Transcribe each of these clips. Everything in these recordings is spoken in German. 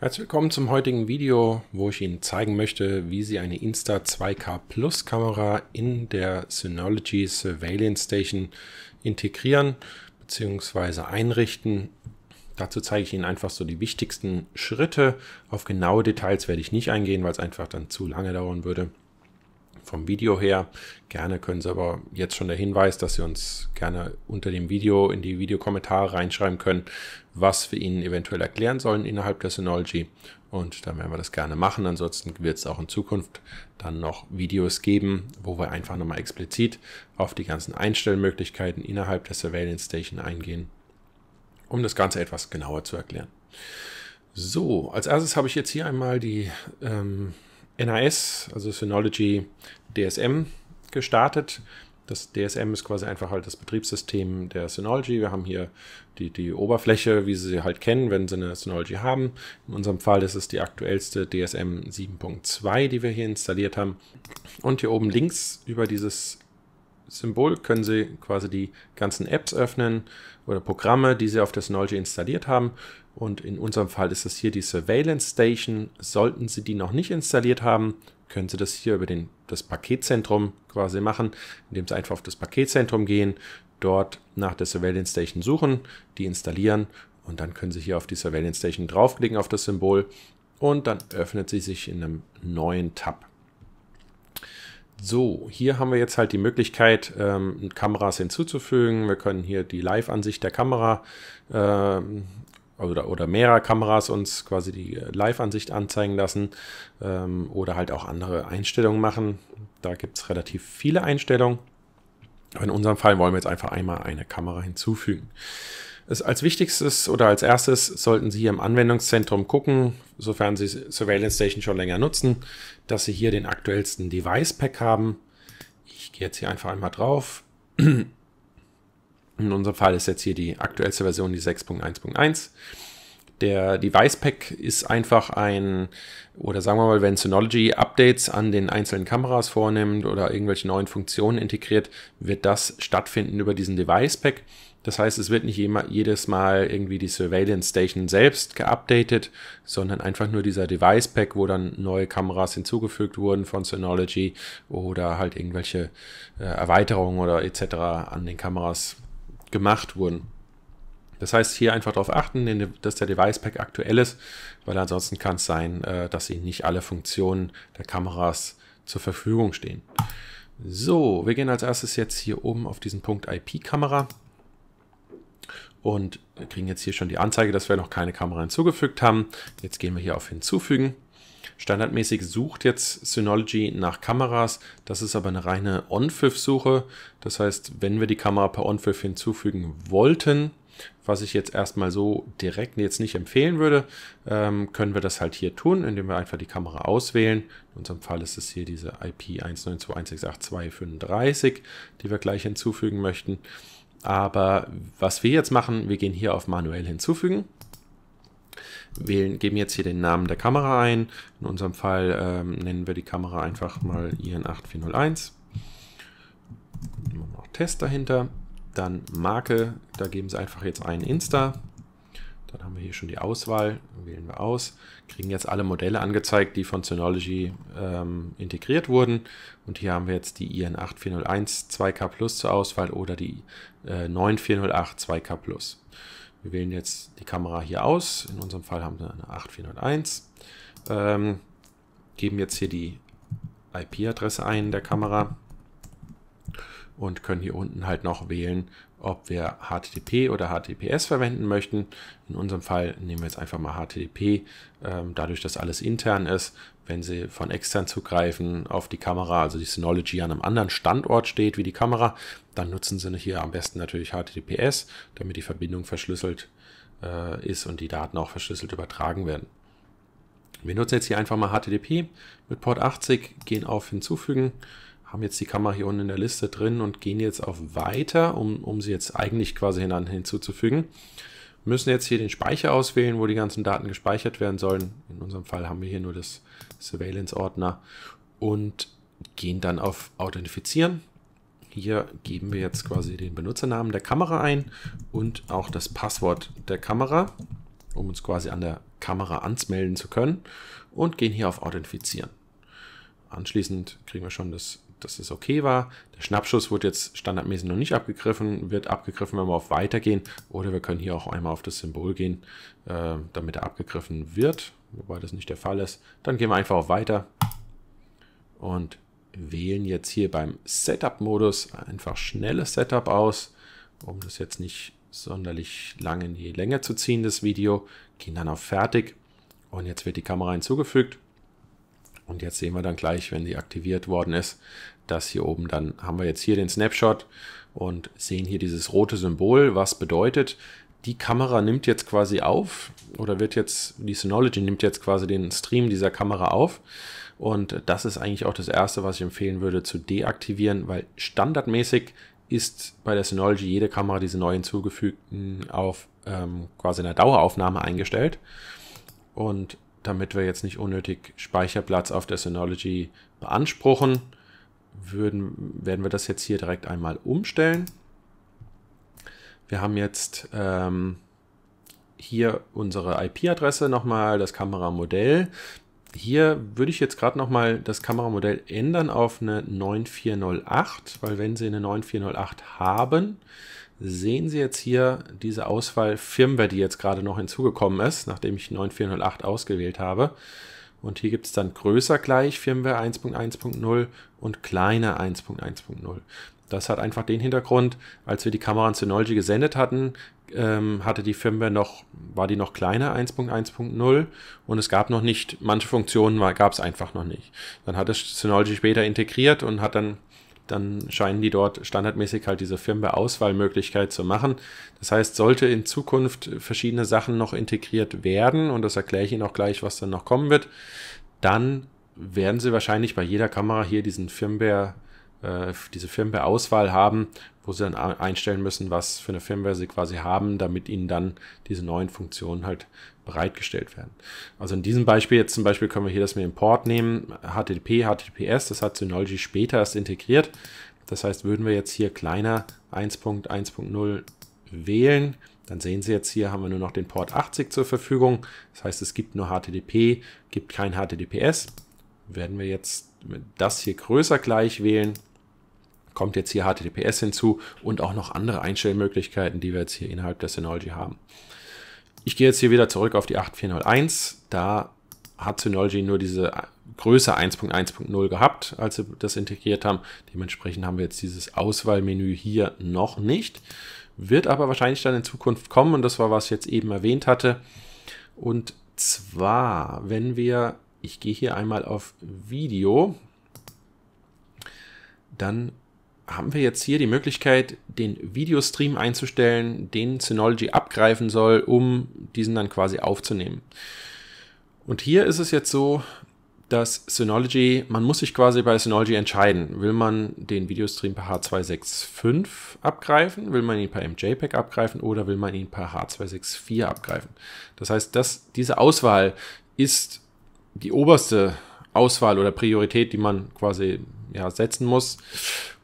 Herzlich willkommen zum heutigen Video, wo ich Ihnen zeigen möchte, wie Sie eine Insta2K Plus Kamera in der Synology Surveillance Station integrieren bzw. einrichten. Dazu zeige ich Ihnen einfach so die wichtigsten Schritte. Auf genaue Details werde ich nicht eingehen, weil es einfach dann zu lange dauern würde vom Video her. Gerne können Sie aber jetzt schon der Hinweis, dass Sie uns gerne unter dem Video in die Videokommentare reinschreiben können, was wir Ihnen eventuell erklären sollen innerhalb der Synology. Und dann werden wir das gerne machen. Ansonsten wird es auch in Zukunft dann noch Videos geben, wo wir einfach nochmal explizit auf die ganzen Einstellmöglichkeiten innerhalb der Surveillance Station eingehen, um das Ganze etwas genauer zu erklären. So, als erstes habe ich jetzt hier einmal die ähm, NAS, also Synology DSM, gestartet. Das DSM ist quasi einfach halt das Betriebssystem der Synology. Wir haben hier die, die Oberfläche, wie Sie sie halt kennen, wenn Sie eine Synology haben. In unserem Fall ist es die aktuellste DSM 7.2, die wir hier installiert haben. Und hier oben links über dieses Symbol können Sie quasi die ganzen Apps öffnen oder Programme, die Sie auf der Synology installiert haben. Und in unserem Fall ist das hier die Surveillance Station. Sollten Sie die noch nicht installiert haben, können Sie das hier über den, das Paketzentrum quasi machen, indem Sie einfach auf das Paketzentrum gehen, dort nach der Surveillance Station suchen, die installieren und dann können Sie hier auf die Surveillance Station draufklicken auf das Symbol und dann öffnet sie sich in einem neuen Tab. So, hier haben wir jetzt halt die Möglichkeit, ähm, Kameras hinzuzufügen. Wir können hier die Live-Ansicht der Kamera ähm, oder, oder mehrerer Kameras uns quasi die äh, Live-Ansicht anzeigen lassen ähm, oder halt auch andere Einstellungen machen. Da gibt es relativ viele Einstellungen. Aber in unserem Fall wollen wir jetzt einfach einmal eine Kamera hinzufügen. Es, als wichtigstes oder als erstes sollten Sie hier im Anwendungszentrum gucken, sofern Sie Surveillance Station schon länger nutzen, dass Sie hier den aktuellsten Device Pack haben. Ich gehe jetzt hier einfach einmal drauf. In unserem Fall ist jetzt hier die aktuellste Version die 6.1.1. Der Device Pack ist einfach ein, oder sagen wir mal, wenn Synology Updates an den einzelnen Kameras vornimmt oder irgendwelche neuen Funktionen integriert, wird das stattfinden über diesen Device Pack. Das heißt, es wird nicht jedes Mal irgendwie die Surveillance Station selbst geupdatet, sondern einfach nur dieser Device Pack, wo dann neue Kameras hinzugefügt wurden von Synology oder halt irgendwelche äh, Erweiterungen oder etc. an den Kameras gemacht wurden. Das heißt, hier einfach darauf achten, dass der Device Pack aktuell ist, weil ansonsten kann es sein, äh, dass Ihnen nicht alle Funktionen der Kameras zur Verfügung stehen. So, wir gehen als erstes jetzt hier oben auf diesen Punkt IP-Kamera und kriegen jetzt hier schon die Anzeige, dass wir noch keine Kamera hinzugefügt haben. Jetzt gehen wir hier auf Hinzufügen Standardmäßig sucht jetzt Synology nach Kameras. Das ist aber eine reine OnFiv-Suche. Das heißt, wenn wir die Kamera per OnFiv hinzufügen wollten, was ich jetzt erstmal so direkt jetzt nicht empfehlen würde, ähm, können wir das halt hier tun, indem wir einfach die Kamera auswählen. In unserem Fall ist es hier diese IP 192.168.235, die wir gleich hinzufügen möchten. Aber was wir jetzt machen, wir gehen hier auf manuell hinzufügen wählen, geben jetzt hier den Namen der Kamera ein. In unserem Fall ähm, nennen wir die Kamera einfach mal IN 8401. Noch Test dahinter. Dann Marke, da geben Sie einfach jetzt ein Insta. Dann haben wir hier schon die Auswahl, wählen wir aus, kriegen jetzt alle Modelle angezeigt, die von Synology ähm, integriert wurden. Und hier haben wir jetzt die IN8401 2K Plus zur Auswahl oder die äh, 9408 2K Plus. Wir wählen jetzt die Kamera hier aus. In unserem Fall haben wir eine 8401. Ähm, geben jetzt hier die IP-Adresse ein der Kamera und können hier unten halt noch wählen, ob wir HTTP oder HTTPS verwenden möchten. In unserem Fall nehmen wir jetzt einfach mal HTTP, ähm, dadurch, dass alles intern ist. Wenn Sie von extern zugreifen auf die Kamera, also die Synology an einem anderen Standort steht wie die Kamera, dann nutzen Sie hier am besten natürlich HTTPS, damit die Verbindung verschlüsselt äh, ist und die Daten auch verschlüsselt übertragen werden. Wir nutzen jetzt hier einfach mal HTTP mit Port 80, gehen auf Hinzufügen haben jetzt die Kamera hier unten in der Liste drin und gehen jetzt auf Weiter, um, um sie jetzt eigentlich quasi hinan hinzuzufügen. Müssen jetzt hier den Speicher auswählen, wo die ganzen Daten gespeichert werden sollen. In unserem Fall haben wir hier nur das Surveillance-Ordner und gehen dann auf Authentifizieren. Hier geben wir jetzt quasi den Benutzernamen der Kamera ein und auch das Passwort der Kamera, um uns quasi an der Kamera anmelden zu können und gehen hier auf Authentifizieren. Anschließend kriegen wir schon das dass es okay war. Der Schnappschuss wird jetzt standardmäßig noch nicht abgegriffen, wird abgegriffen, wenn wir auf Weitergehen. Oder wir können hier auch einmal auf das Symbol gehen, äh, damit er abgegriffen wird, wobei das nicht der Fall ist. Dann gehen wir einfach auf Weiter und wählen jetzt hier beim Setup-Modus einfach schnelles Setup aus, um das jetzt nicht sonderlich lange in die Länge zu ziehen, das Video. Gehen dann auf Fertig und jetzt wird die Kamera hinzugefügt. Und jetzt sehen wir dann gleich, wenn sie aktiviert worden ist, das hier oben dann haben wir jetzt hier den Snapshot und sehen hier dieses rote Symbol, was bedeutet, die Kamera nimmt jetzt quasi auf oder wird jetzt, die Synology nimmt jetzt quasi den Stream dieser Kamera auf. Und das ist eigentlich auch das erste, was ich empfehlen würde zu deaktivieren, weil standardmäßig ist bei der Synology jede Kamera diese neu hinzugefügten auf ähm, quasi einer Daueraufnahme eingestellt. Und damit wir jetzt nicht unnötig Speicherplatz auf der Synology beanspruchen, würden, werden wir das jetzt hier direkt einmal umstellen. Wir haben jetzt ähm, hier unsere IP-Adresse nochmal, das Kameramodell hier würde ich jetzt gerade nochmal das Kameramodell ändern auf eine 9408, weil wenn Sie eine 9408 haben, sehen Sie jetzt hier diese Auswahl Firmware, die jetzt gerade noch hinzugekommen ist, nachdem ich 9408 ausgewählt habe. Und hier gibt es dann größer gleich Firmware 1.1.0 und kleiner 1.1.0. Das hat einfach den Hintergrund, als wir die Kamera an Synology gesendet hatten, ähm, hatte die Firmware noch, war die noch kleiner, 1.1.0 und es gab noch nicht, manche Funktionen gab es einfach noch nicht. Dann hat es Synology später integriert und hat dann, dann scheinen die dort standardmäßig halt diese Firmware-Auswahlmöglichkeit zu machen. Das heißt, sollte in Zukunft verschiedene Sachen noch integriert werden, und das erkläre ich Ihnen auch gleich, was dann noch kommen wird, dann werden Sie wahrscheinlich bei jeder Kamera hier diesen Firmware- äh, diese Firmware-Auswahl haben, wo sie dann einstellen müssen, was für eine Firmware sie quasi haben, damit ihnen dann diese neuen Funktionen halt bereitgestellt werden. Also in diesem Beispiel jetzt zum Beispiel können wir hier das mit Import nehmen, HTTP, HTTPS, das hat Synology später erst integriert. Das heißt, würden wir jetzt hier kleiner 1.1.0 wählen, dann sehen Sie jetzt hier haben wir nur noch den Port 80 zur Verfügung. Das heißt, es gibt nur HTTP, gibt kein HTTPS. Werden wir jetzt das hier größer gleich wählen, kommt jetzt hier HTTPS hinzu und auch noch andere Einstellmöglichkeiten, die wir jetzt hier innerhalb der Synology haben. Ich gehe jetzt hier wieder zurück auf die 8401. Da hat Synology nur diese Größe 1.1.0 gehabt, als sie das integriert haben. Dementsprechend haben wir jetzt dieses Auswahlmenü hier noch nicht. Wird aber wahrscheinlich dann in Zukunft kommen und das war, was ich jetzt eben erwähnt hatte. Und zwar, wenn wir, ich gehe hier einmal auf Video, dann haben wir jetzt hier die Möglichkeit, den Videostream einzustellen, den Synology abgreifen soll, um diesen dann quasi aufzunehmen. Und hier ist es jetzt so, dass Synology, man muss sich quasi bei Synology entscheiden, will man den Videostream per H265 abgreifen, will man ihn per MJPEG abgreifen oder will man ihn per H264 abgreifen. Das heißt, dass diese Auswahl ist die oberste Auswahl oder Priorität, die man quasi ja, setzen muss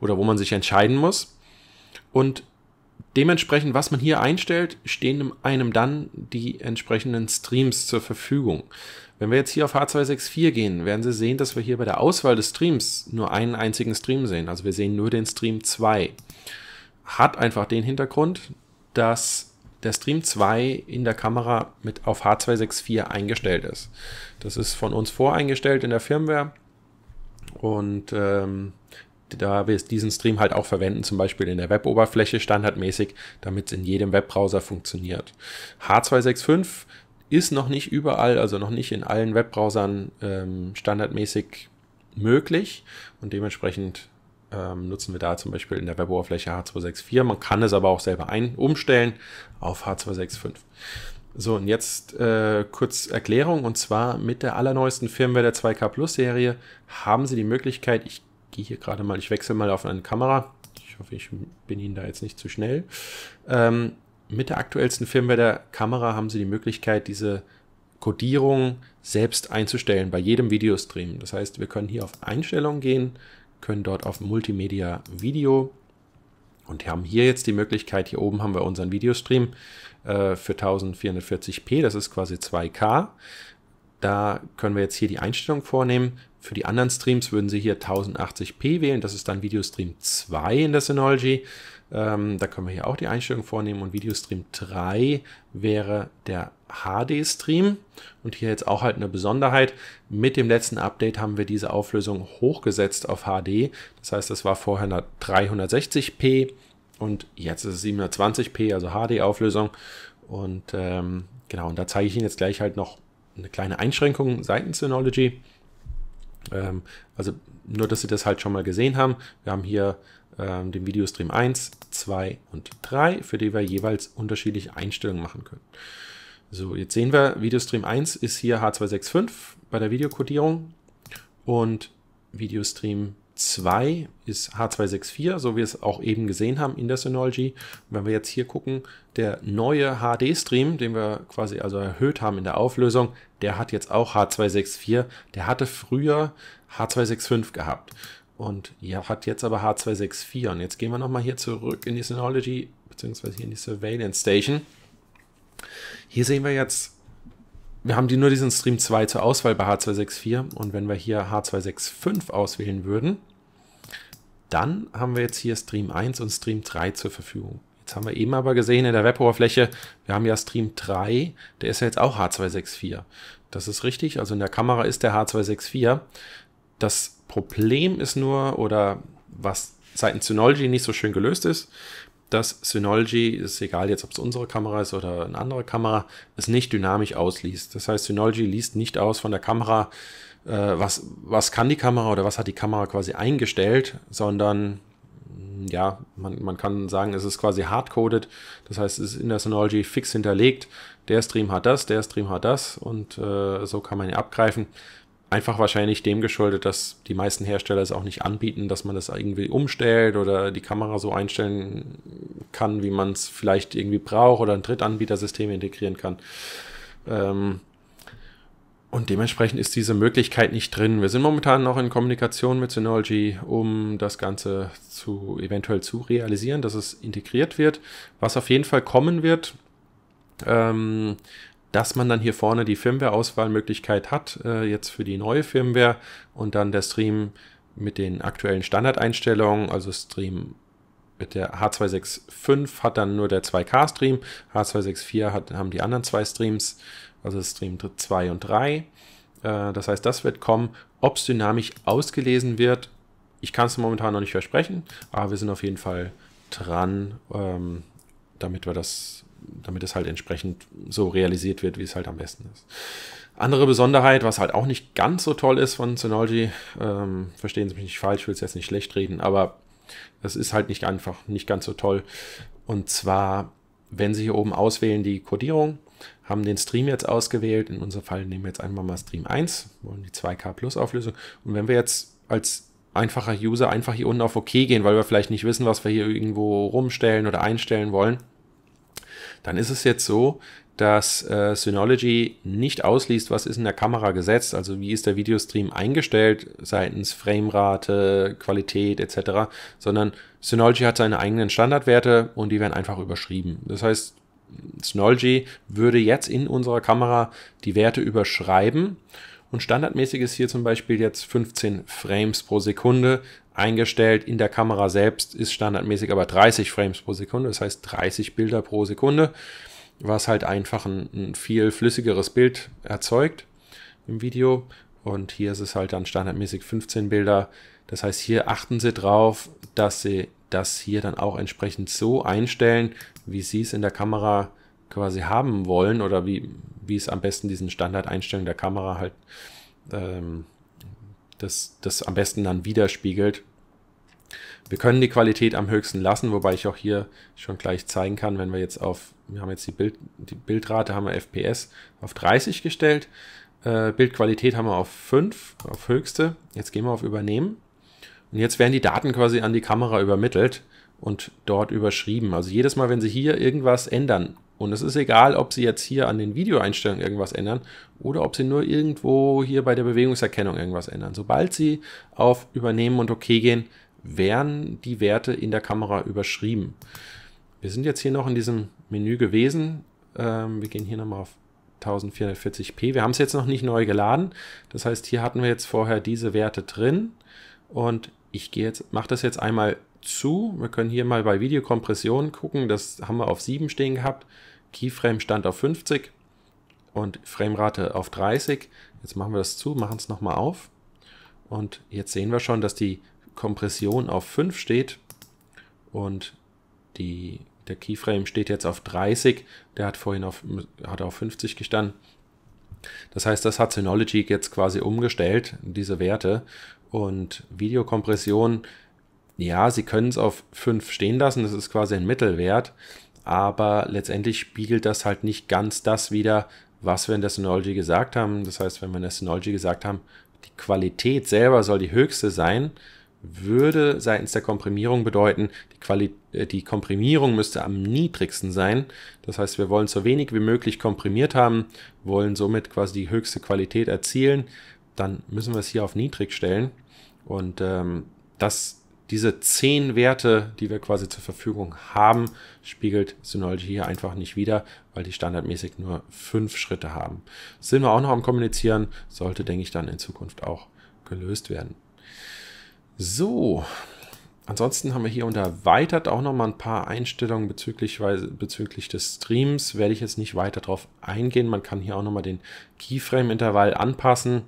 oder wo man sich entscheiden muss. Und dementsprechend, was man hier einstellt, stehen einem dann die entsprechenden Streams zur Verfügung. Wenn wir jetzt hier auf H264 gehen, werden Sie sehen, dass wir hier bei der Auswahl des Streams nur einen einzigen Stream sehen. Also wir sehen nur den Stream 2. Hat einfach den Hintergrund, dass der Stream 2 in der Kamera mit auf H264 eingestellt ist. Das ist von uns voreingestellt in der Firmware. Und ähm, da wir diesen Stream halt auch verwenden, zum Beispiel in der Web-Oberfläche standardmäßig, damit es in jedem Webbrowser funktioniert. H265 ist noch nicht überall, also noch nicht in allen Webbrowsern ähm, standardmäßig möglich und dementsprechend ähm, nutzen wir da zum Beispiel in der Web-Oberfläche H264. Man kann es aber auch selber ein umstellen auf H265. So, und jetzt äh, kurz Erklärung. Und zwar mit der allerneuesten Firmware der 2K Plus Serie haben Sie die Möglichkeit, ich gehe hier gerade mal, ich wechsle mal auf eine Kamera. Ich hoffe, ich bin Ihnen da jetzt nicht zu schnell. Ähm, mit der aktuellsten Firmware der Kamera haben Sie die Möglichkeit, diese Codierung selbst einzustellen bei jedem Videostream. Das heißt, wir können hier auf Einstellungen gehen, können dort auf Multimedia Video und haben hier jetzt die Möglichkeit, hier oben haben wir unseren Videostream äh, für 1440p, das ist quasi 2K. Da können wir jetzt hier die Einstellung vornehmen. Für die anderen Streams würden Sie hier 1080p wählen. Das ist dann Videostream 2 in der Synology. Ähm, da können wir hier auch die Einstellung vornehmen. Und Videostream 3 wäre der HD-Stream. Und hier jetzt auch halt eine Besonderheit. Mit dem letzten Update haben wir diese Auflösung hochgesetzt auf HD. Das heißt, das war vorher 360p und jetzt ist es 720p, also HD-Auflösung. Und ähm, genau, und da zeige ich Ihnen jetzt gleich halt noch eine kleine Einschränkung seitens Synology. Ähm, also nur, dass Sie das halt schon mal gesehen haben. Wir haben hier ähm, den Videostream 1, 2 und 3, für die wir jeweils unterschiedliche Einstellungen machen können. So, jetzt sehen wir, Videostream 1 ist hier H265 bei der Videokodierung und Videostream 2. 2 ist H264, so wie wir es auch eben gesehen haben in der Synology. wenn wir jetzt hier gucken, der neue HD-Stream, den wir quasi also erhöht haben in der Auflösung, der hat jetzt auch H264. Der hatte früher H265 gehabt und ja, hat jetzt aber H264. Und jetzt gehen wir nochmal hier zurück in die Synology, beziehungsweise hier in die Surveillance Station. Hier sehen wir jetzt wir haben die, nur diesen Stream 2 zur Auswahl bei H264 und wenn wir hier H265 auswählen würden, dann haben wir jetzt hier Stream 1 und Stream 3 zur Verfügung. Jetzt haben wir eben aber gesehen in der Weboberfläche, wir haben ja Stream 3, der ist ja jetzt auch H264. Das ist richtig, also in der Kamera ist der H264. Das Problem ist nur, oder was seitens Synology nicht so schön gelöst ist, dass Synology, ist egal jetzt, ob es unsere Kamera ist oder eine andere Kamera, es nicht dynamisch ausliest. Das heißt, Synology liest nicht aus von der Kamera, äh, was, was kann die Kamera oder was hat die Kamera quasi eingestellt, sondern hm, ja, man, man kann sagen, es ist quasi hardcoded. Das heißt, es ist in der Synology fix hinterlegt. Der Stream hat das, der Stream hat das und äh, so kann man ihn abgreifen. Einfach wahrscheinlich dem geschuldet, dass die meisten Hersteller es auch nicht anbieten, dass man das irgendwie umstellt oder die Kamera so einstellen kann, wie man es vielleicht irgendwie braucht oder ein Drittanbietersystem integrieren kann. Ähm, und dementsprechend ist diese Möglichkeit nicht drin. Wir sind momentan noch in Kommunikation mit Synology, um das Ganze zu eventuell zu realisieren, dass es integriert wird. Was auf jeden Fall kommen wird, ähm, dass man dann hier vorne die Firmware-Auswahlmöglichkeit hat, äh, jetzt für die neue Firmware und dann der Stream mit den aktuellen Standardeinstellungen, also Stream mit der H265 hat dann nur der 2K-Stream, H264 hat, haben die anderen zwei Streams, also Stream 2 und 3. Äh, das heißt, das wird kommen. Ob es dynamisch ausgelesen wird, ich kann es momentan noch nicht versprechen, aber wir sind auf jeden Fall dran, ähm, damit wir das damit es halt entsprechend so realisiert wird, wie es halt am besten ist. Andere Besonderheit, was halt auch nicht ganz so toll ist von Synology, ähm, verstehen Sie mich nicht falsch, ich will es jetzt nicht schlecht reden, aber es ist halt nicht einfach, nicht ganz so toll. Und zwar, wenn Sie hier oben auswählen die Codierung, haben den Stream jetzt ausgewählt, in unserem Fall nehmen wir jetzt einfach mal Stream 1, wollen die 2K Plus Auflösung. Und wenn wir jetzt als einfacher User einfach hier unten auf OK gehen, weil wir vielleicht nicht wissen, was wir hier irgendwo rumstellen oder einstellen wollen, dann ist es jetzt so, dass äh, Synology nicht ausliest, was ist in der Kamera gesetzt, also wie ist der Videostream eingestellt seitens Framerate, Qualität etc., sondern Synology hat seine eigenen Standardwerte und die werden einfach überschrieben. Das heißt, Synology würde jetzt in unserer Kamera die Werte überschreiben und standardmäßig ist hier zum Beispiel jetzt 15 Frames pro Sekunde eingestellt. In der Kamera selbst ist standardmäßig aber 30 Frames pro Sekunde, das heißt 30 Bilder pro Sekunde, was halt einfach ein, ein viel flüssigeres Bild erzeugt im Video. Und hier ist es halt dann standardmäßig 15 Bilder. Das heißt, hier achten Sie drauf, dass Sie das hier dann auch entsprechend so einstellen, wie Sie es in der Kamera quasi haben wollen oder wie, wie es am besten diesen Standardeinstellungen der Kamera halt ähm, das, das am besten dann widerspiegelt. Wir können die Qualität am höchsten lassen, wobei ich auch hier schon gleich zeigen kann, wenn wir jetzt auf, wir haben jetzt die, Bild, die Bildrate, haben wir FPS auf 30 gestellt, äh, Bildqualität haben wir auf 5, auf höchste, jetzt gehen wir auf Übernehmen und jetzt werden die Daten quasi an die Kamera übermittelt und dort überschrieben. Also jedes Mal, wenn Sie hier irgendwas ändern, und es ist egal, ob sie jetzt hier an den Videoeinstellungen irgendwas ändern oder ob sie nur irgendwo hier bei der Bewegungserkennung irgendwas ändern. Sobald sie auf Übernehmen und OK gehen, werden die Werte in der Kamera überschrieben. Wir sind jetzt hier noch in diesem Menü gewesen. Ähm, wir gehen hier nochmal auf 1440p. Wir haben es jetzt noch nicht neu geladen. Das heißt, hier hatten wir jetzt vorher diese Werte drin. Und ich gehe jetzt, mache das jetzt einmal zu. Wir können hier mal bei Videokompression gucken. Das haben wir auf 7 stehen gehabt. Keyframe stand auf 50 und Framerate auf 30. Jetzt machen wir das zu, machen es nochmal auf. Und jetzt sehen wir schon, dass die Kompression auf 5 steht und die, der Keyframe steht jetzt auf 30. Der hat vorhin auf, hat auf 50 gestanden. Das heißt, das hat Synology jetzt quasi umgestellt, diese Werte. Und Videokompression ja, sie können es auf 5 stehen lassen, das ist quasi ein Mittelwert, aber letztendlich spiegelt das halt nicht ganz das wieder, was wir in der Synology gesagt haben. Das heißt, wenn wir in der Synology gesagt haben, die Qualität selber soll die höchste sein, würde seitens der Komprimierung bedeuten, die, Quali äh, die Komprimierung müsste am niedrigsten sein. Das heißt, wir wollen so wenig wie möglich komprimiert haben, wollen somit quasi die höchste Qualität erzielen. Dann müssen wir es hier auf niedrig stellen. Und ähm, das diese zehn Werte, die wir quasi zur Verfügung haben, spiegelt Synology hier einfach nicht wieder, weil die standardmäßig nur fünf Schritte haben. sind wir auch noch am Kommunizieren, sollte, denke ich, dann in Zukunft auch gelöst werden. So, ansonsten haben wir hier unter erweitert auch nochmal ein paar Einstellungen bezüglich, bezüglich des Streams. Werde ich jetzt nicht weiter drauf eingehen. Man kann hier auch nochmal den Keyframe-Intervall anpassen,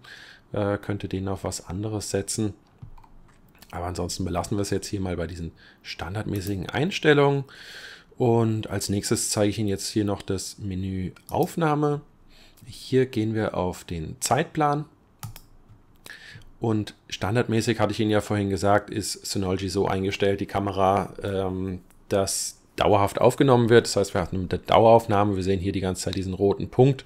äh, könnte den auf was anderes setzen. Aber ansonsten belassen wir es jetzt hier mal bei diesen standardmäßigen Einstellungen. Und als nächstes zeige ich Ihnen jetzt hier noch das Menü Aufnahme. Hier gehen wir auf den Zeitplan. Und standardmäßig hatte ich Ihnen ja vorhin gesagt, ist Synology so eingestellt, die Kamera, ähm, dass dauerhaft aufgenommen wird. Das heißt, wir hatten eine Daueraufnahme. Wir sehen hier die ganze Zeit diesen roten Punkt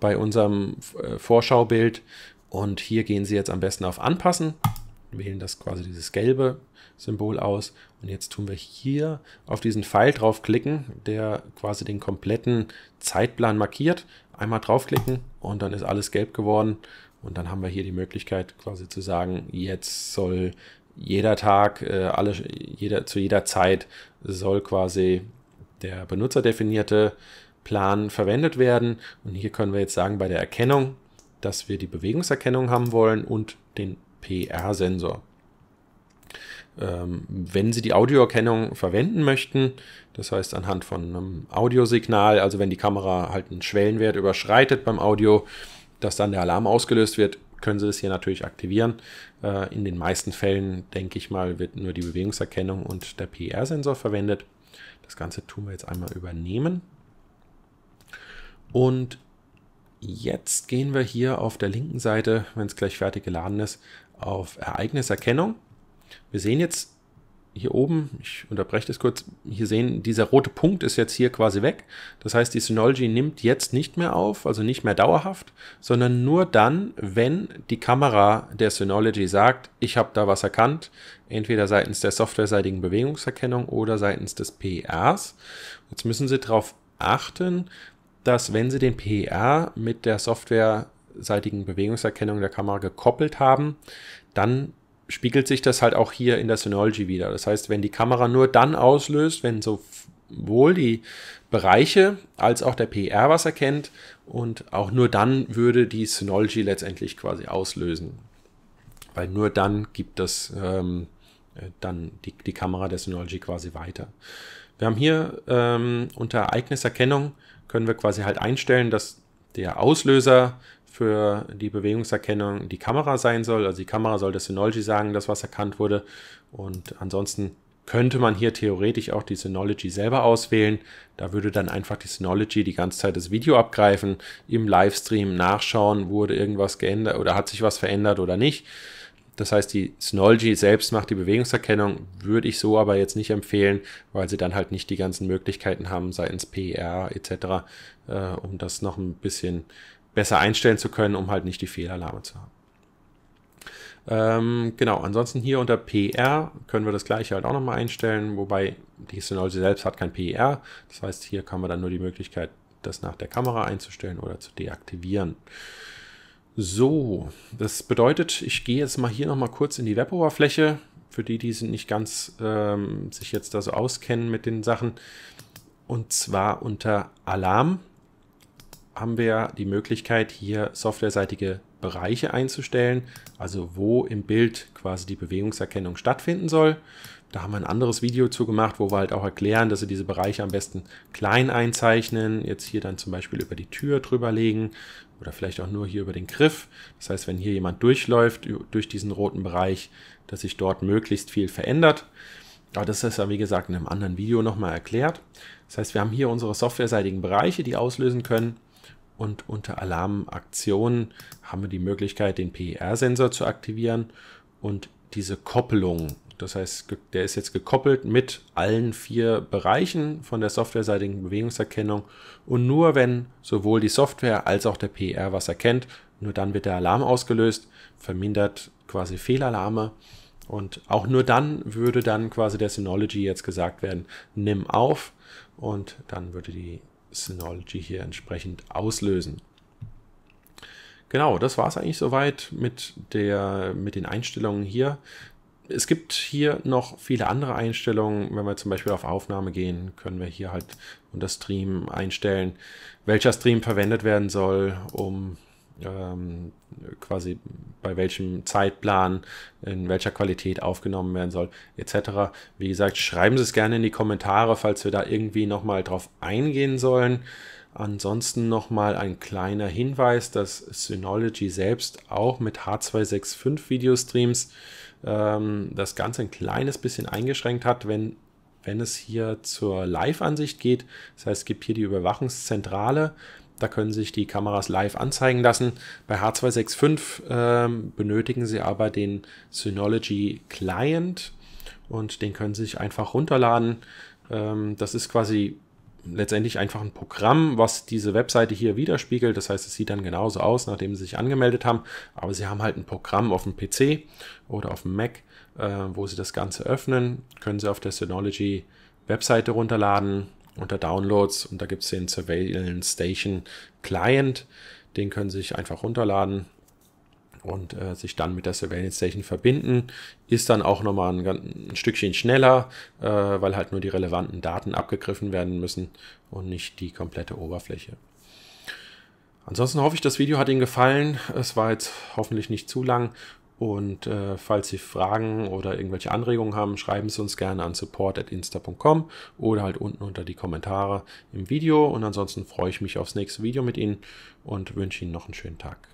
bei unserem äh, Vorschaubild. Und hier gehen Sie jetzt am besten auf Anpassen wählen das quasi dieses gelbe Symbol aus. Und jetzt tun wir hier auf diesen Pfeil draufklicken, der quasi den kompletten Zeitplan markiert. Einmal draufklicken und dann ist alles gelb geworden. Und dann haben wir hier die Möglichkeit quasi zu sagen, jetzt soll jeder Tag, äh, alle, jeder, zu jeder Zeit soll quasi der benutzerdefinierte Plan verwendet werden. Und hier können wir jetzt sagen, bei der Erkennung, dass wir die Bewegungserkennung haben wollen und den PR-Sensor. Ähm, wenn Sie die Audioerkennung verwenden möchten, das heißt anhand von einem Audiosignal, also wenn die Kamera halt einen Schwellenwert überschreitet beim Audio, dass dann der Alarm ausgelöst wird, können Sie das hier natürlich aktivieren. Äh, in den meisten Fällen, denke ich mal, wird nur die Bewegungserkennung und der PR-Sensor verwendet. Das Ganze tun wir jetzt einmal übernehmen. Und jetzt gehen wir hier auf der linken Seite, wenn es gleich fertig geladen ist, auf Ereigniserkennung. Wir sehen jetzt hier oben, ich unterbreche das kurz, hier sehen, dieser rote Punkt ist jetzt hier quasi weg. Das heißt, die Synology nimmt jetzt nicht mehr auf, also nicht mehr dauerhaft, sondern nur dann, wenn die Kamera der Synology sagt, ich habe da was erkannt, entweder seitens der softwareseitigen Bewegungserkennung oder seitens des PRs. Jetzt müssen Sie darauf achten, dass wenn Sie den PR mit der Software doppelseitigen Bewegungserkennung der Kamera gekoppelt haben, dann spiegelt sich das halt auch hier in der Synology wieder. Das heißt, wenn die Kamera nur dann auslöst, wenn sowohl die Bereiche als auch der PR was erkennt und auch nur dann würde die Synology letztendlich quasi auslösen. Weil nur dann gibt das ähm, äh, dann die, die Kamera der Synology quasi weiter. Wir haben hier ähm, unter Ereigniserkennung können wir quasi halt einstellen, dass der Auslöser für die Bewegungserkennung die Kamera sein soll. Also die Kamera soll das Synology sagen, das was erkannt wurde. Und ansonsten könnte man hier theoretisch auch die Synology selber auswählen. Da würde dann einfach die Synology die ganze Zeit das Video abgreifen, im Livestream nachschauen, wurde irgendwas geändert oder hat sich was verändert oder nicht. Das heißt, die Synology selbst macht die Bewegungserkennung, würde ich so aber jetzt nicht empfehlen, weil sie dann halt nicht die ganzen Möglichkeiten haben seitens PR etc., äh, um das noch ein bisschen besser einstellen zu können, um halt nicht die Fehlalarme zu haben. Ähm, genau, ansonsten hier unter PR können wir das gleiche halt auch nochmal einstellen, wobei die Synology selbst hat kein PR. Das heißt, hier kann man dann nur die Möglichkeit, das nach der Kamera einzustellen oder zu deaktivieren. So, das bedeutet, ich gehe jetzt mal hier nochmal kurz in die Web-Oberfläche. Für die, die sind nicht ganz ähm, sich jetzt da so auskennen mit den Sachen. Und zwar unter Alarm haben wir die Möglichkeit, hier softwareseitige Bereiche einzustellen, also wo im Bild quasi die Bewegungserkennung stattfinden soll. Da haben wir ein anderes Video zu gemacht, wo wir halt auch erklären, dass wir diese Bereiche am besten klein einzeichnen, jetzt hier dann zum Beispiel über die Tür drüber legen oder vielleicht auch nur hier über den Griff. Das heißt, wenn hier jemand durchläuft durch diesen roten Bereich, dass sich dort möglichst viel verändert. Aber das ist ja, wie gesagt, in einem anderen Video nochmal erklärt. Das heißt, wir haben hier unsere softwareseitigen Bereiche, die auslösen können und unter Alarmaktion haben wir die Möglichkeit, den PIR-Sensor e zu aktivieren und diese Koppelung, das heißt, der ist jetzt gekoppelt mit allen vier Bereichen von der softwareseitigen Bewegungserkennung und nur wenn sowohl die Software als auch der PIR e was erkennt, nur dann wird der Alarm ausgelöst, vermindert quasi Fehlalarme. Und auch nur dann würde dann quasi der Synology jetzt gesagt werden, nimm auf und dann würde die Synology hier entsprechend auslösen. Genau, das war es eigentlich soweit mit, der, mit den Einstellungen hier. Es gibt hier noch viele andere Einstellungen. Wenn wir zum Beispiel auf Aufnahme gehen, können wir hier halt unter Stream einstellen, welcher Stream verwendet werden soll, um ähm, quasi bei welchem Zeitplan, in welcher Qualität aufgenommen werden soll, etc. Wie gesagt, schreiben Sie es gerne in die Kommentare, falls wir da irgendwie nochmal drauf eingehen sollen. Ansonsten nochmal ein kleiner Hinweis, dass Synology selbst auch mit H265 Videostreams ähm, das Ganze ein kleines bisschen eingeschränkt hat, wenn, wenn es hier zur Live-Ansicht geht. Das heißt, es gibt hier die Überwachungszentrale da können sich die Kameras live anzeigen lassen. Bei H265 ähm, benötigen Sie aber den Synology Client und den können Sie sich einfach runterladen. Ähm, das ist quasi letztendlich einfach ein Programm, was diese Webseite hier widerspiegelt. Das heißt, es sieht dann genauso aus, nachdem Sie sich angemeldet haben. Aber Sie haben halt ein Programm auf dem PC oder auf dem Mac, äh, wo Sie das Ganze öffnen. Können Sie auf der Synology Webseite runterladen unter Downloads und da gibt es den Surveillance Station Client. Den können Sie sich einfach runterladen und äh, sich dann mit der Surveillance Station verbinden. Ist dann auch nochmal ein, ein Stückchen schneller, äh, weil halt nur die relevanten Daten abgegriffen werden müssen und nicht die komplette Oberfläche. Ansonsten hoffe ich, das Video hat Ihnen gefallen. Es war jetzt hoffentlich nicht zu lang und äh, falls Sie Fragen oder irgendwelche Anregungen haben, schreiben Sie uns gerne an support.insta.com oder halt unten unter die Kommentare im Video. Und ansonsten freue ich mich aufs nächste Video mit Ihnen und wünsche Ihnen noch einen schönen Tag.